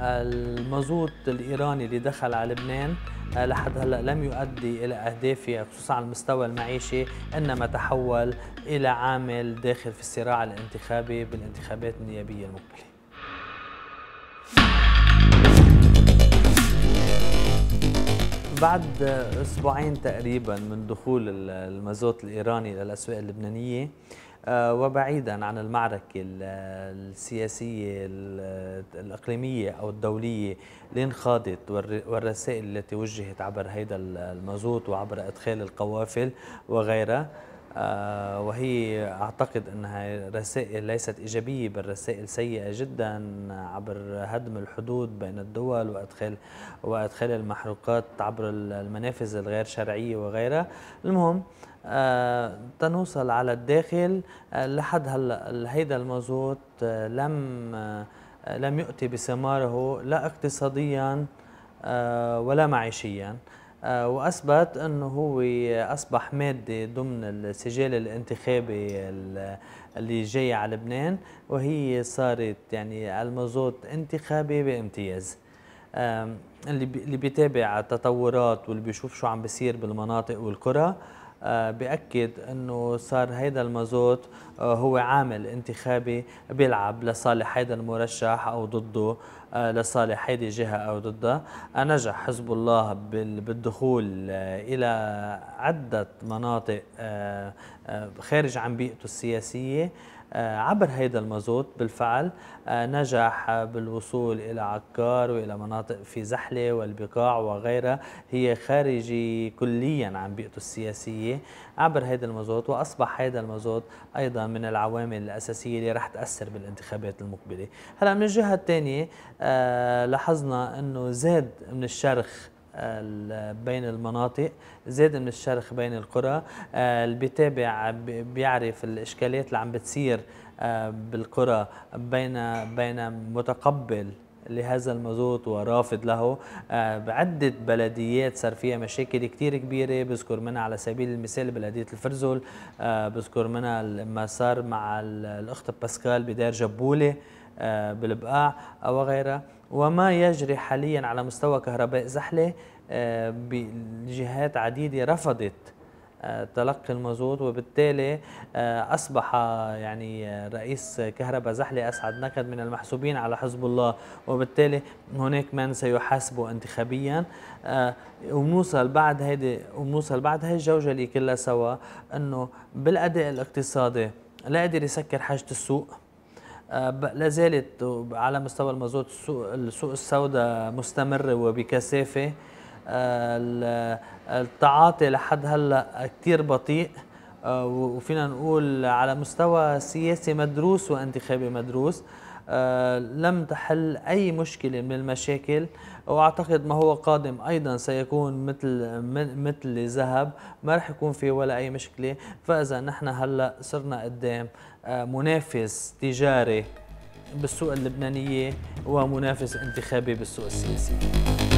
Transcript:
المازوت الإيراني اللي دخل على لبنان آه، لحد هلا لم يؤدي الى اهدافه خصوصا على المستوى المعيشي انما تحول الى عامل داخل في الصراع الانتخابي بالانتخابات النيابيه المقبله بعد اسبوعين تقريبا من دخول المازوت الايراني للاسواق اللبنانيه آه، وبعيدا عن المعركة السياسية الإقليمية أو الدولية اللي انخاضت والرسائل التي وجهت عبر هذا المازوت وعبر إدخال القوافل وغيرها آه، وهي أعتقد أنها رسائل ليست إيجابية بل رسائل سيئة جدا عبر هدم الحدود بين الدول وإدخال وإدخال المحروقات عبر المنافذ الغير شرعية وغيرها المهم آه، تنوصل على الداخل آه، لحد هلا هيدا المازوت لم لم يؤتي بثماره لا اقتصاديا ولا معيشيا آه، واثبت انه هو اصبح ماده ضمن السجل الانتخابي اللي جاي على لبنان وهي صارت يعني المازوت انتخابي بامتياز اللي بيتابع التطورات واللي بيشوف شو عم بيصير بالمناطق والقرى آه، بأكد أنه صار هيدا المازوت آه، هو عامل انتخابي بيلعب لصالح هيدا المرشح أو ضده آه، لصالح هذه جهة أو ضدها نجح حزب الله بالدخول آه، إلى عدة مناطق آه، خارج عن بيئته السياسية آه، عبر هيدا المازوت بالفعل آه، نجح بالوصول إلى عكار وإلى مناطق في زحلة والبقاع وغيرها هي خارجي كليا عن بيئته السياسية عبر هيدا المازوت وأصبح هيدا المازوت أيضا من العوامل الأساسية اللي رح تأثر بالانتخابات المقبلة هلا من الجهة الثانية آه، لاحظنا أنه زاد من الشرخ بين المناطق زاد من الشرخ بين القرى آه، اللي بيتابع بيعرف الاشكاليات اللي عم بتصير آه، بالقرى بين بين متقبل لهذا المازوت ورافض له آه، بعدة بلديات صار فيها مشاكل كتير كبيرة بذكر منها على سبيل المثال بلدية الفرزول بذكر منها ما صار مع الأخت باسكال بدار جبولة بالبقاع أو غيرها وما يجري حاليا على مستوى كهرباء زحله آه، بجهات عديده رفضت آه، تلقي المازوت وبالتالي آه، اصبح يعني رئيس كهرباء زحله اسعد نكد من المحسوبين على حزب الله وبالتالي هناك من سيحاسبه انتخابيا وبنوصل بعد هيدي وبنوصل بعد هي الجوجه اللي كلها سوا انه بالاداء الاقتصادي لا قدر يسكر حاجه السوق آه، لا زالت على مستوى المازوت السوق السوداء مستمر وبكثافه آه، التعاطي لحد هلا كثير بطيء آه، وفينا نقول على مستوى سياسي مدروس وانتخابي مدروس آه، لم تحل أي مشكلة من المشاكل وأعتقد ما هو قادم أيضا سيكون مثل مثل ذهب ما رح يكون في ولا أي مشكلة فإذا نحن هلأ صرنا قدام آه، منافس تجاري بالسوق اللبنانية ومنافس انتخابي بالسوق السياسي